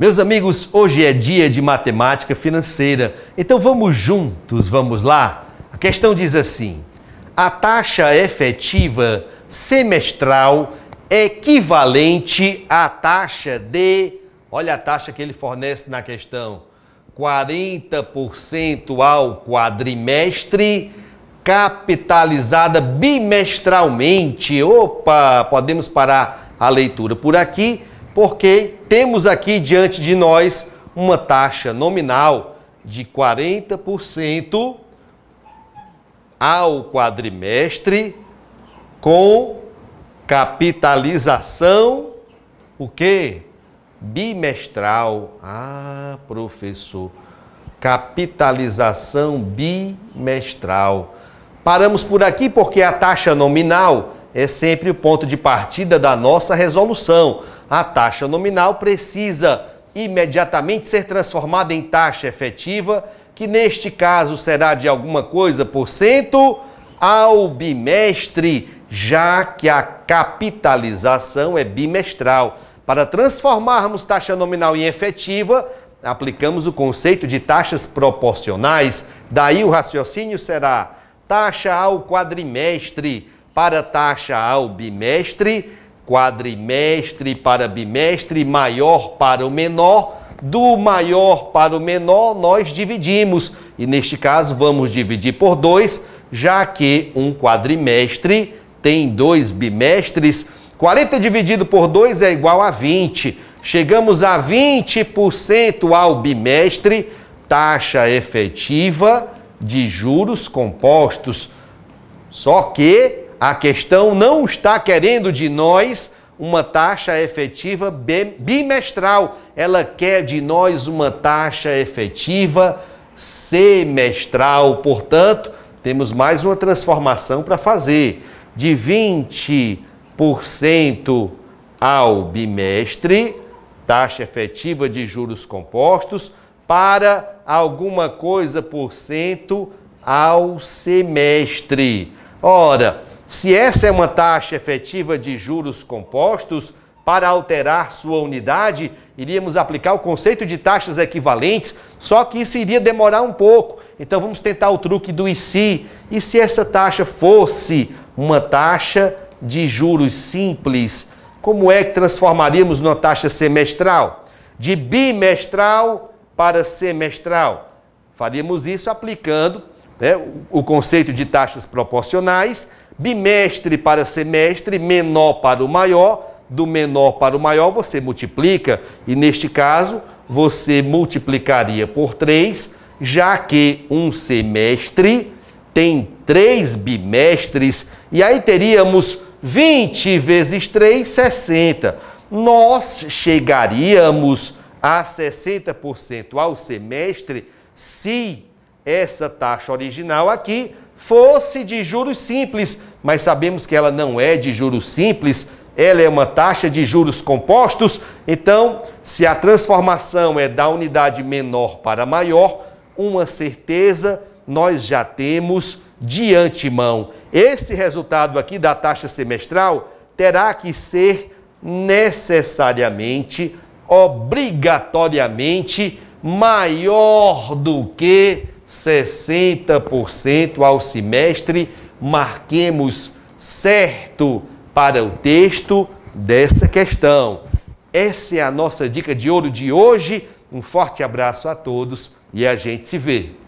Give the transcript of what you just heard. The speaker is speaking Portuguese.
Meus amigos, hoje é dia de matemática financeira, então vamos juntos, vamos lá? A questão diz assim: a taxa efetiva semestral é equivalente à taxa de, olha a taxa que ele fornece na questão, 40% ao quadrimestre, capitalizada bimestralmente. Opa, podemos parar a leitura por aqui porque temos aqui diante de nós uma taxa nominal de 40% ao quadrimestre com capitalização o quê? Bimestral. Ah, professor. Capitalização bimestral. Paramos por aqui porque a taxa nominal é sempre o ponto de partida da nossa resolução. A taxa nominal precisa imediatamente ser transformada em taxa efetiva, que neste caso será de alguma coisa por cento ao bimestre, já que a capitalização é bimestral. Para transformarmos taxa nominal em efetiva, aplicamos o conceito de taxas proporcionais. Daí o raciocínio será taxa ao quadrimestre para taxa ao bimestre, quadrimestre para bimestre, maior para o menor. Do maior para o menor, nós dividimos. E neste caso, vamos dividir por dois, já que um quadrimestre tem dois bimestres. 40 dividido por 2 é igual a 20. Chegamos a 20% ao bimestre, taxa efetiva de juros compostos. Só que a questão não está querendo de nós uma taxa efetiva bimestral, ela quer de nós uma taxa efetiva semestral. Portanto, temos mais uma transformação para fazer. De 20% ao bimestre, taxa efetiva de juros compostos, para alguma coisa por cento ao semestre. Ora, se essa é uma taxa efetiva de juros compostos, para alterar sua unidade, iríamos aplicar o conceito de taxas equivalentes, só que isso iria demorar um pouco. Então vamos tentar o truque do e se. E se essa taxa fosse uma taxa de juros simples, como é que transformaríamos numa taxa semestral? De bimestral para semestral. Faríamos isso aplicando né, o conceito de taxas proporcionais, bimestre para semestre, menor para o maior, do menor para o maior você multiplica, e neste caso você multiplicaria por 3, já que um semestre tem três bimestres, e aí teríamos 20 vezes 3, 60. Nós chegaríamos a 60% ao semestre se essa taxa original aqui fosse de juros simples, mas sabemos que ela não é de juros simples, ela é uma taxa de juros compostos, então, se a transformação é da unidade menor para maior, uma certeza nós já temos de antemão. Esse resultado aqui da taxa semestral terá que ser necessariamente, obrigatoriamente, maior do que 60% ao semestre, marquemos certo para o texto dessa questão. Essa é a nossa dica de ouro de hoje. Um forte abraço a todos e a gente se vê.